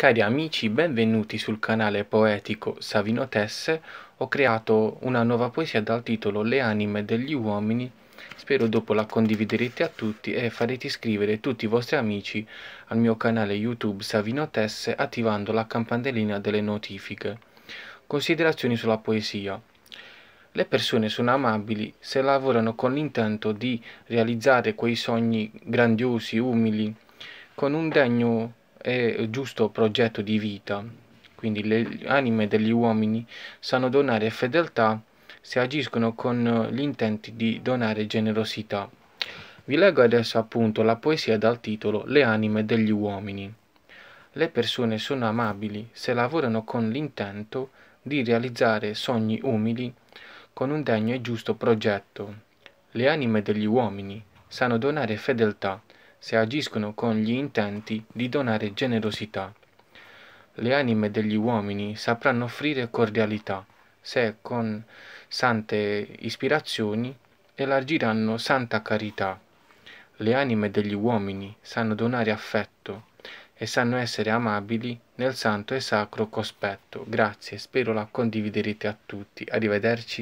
Cari amici, benvenuti sul canale poetico Savino Tesse. Ho creato una nuova poesia dal titolo Le anime degli uomini. Spero dopo la condividerete a tutti e farete iscrivere tutti i vostri amici al mio canale YouTube Savino Tesse attivando la campanellina delle notifiche. Considerazioni sulla poesia. Le persone sono amabili se lavorano con l'intento di realizzare quei sogni grandiosi, umili, con un degno e giusto progetto di vita. Quindi le anime degli uomini sanno donare fedeltà se agiscono con gli intenti di donare generosità. Vi leggo adesso appunto la poesia dal titolo Le anime degli uomini. Le persone sono amabili se lavorano con l'intento di realizzare sogni umili con un degno e giusto progetto. Le anime degli uomini sanno donare fedeltà se agiscono con gli intenti di donare generosità. Le anime degli uomini sapranno offrire cordialità, se con sante ispirazioni elargiranno santa carità. Le anime degli uomini sanno donare affetto e sanno essere amabili nel santo e sacro cospetto. Grazie, spero la condividerete a tutti. Arrivederci.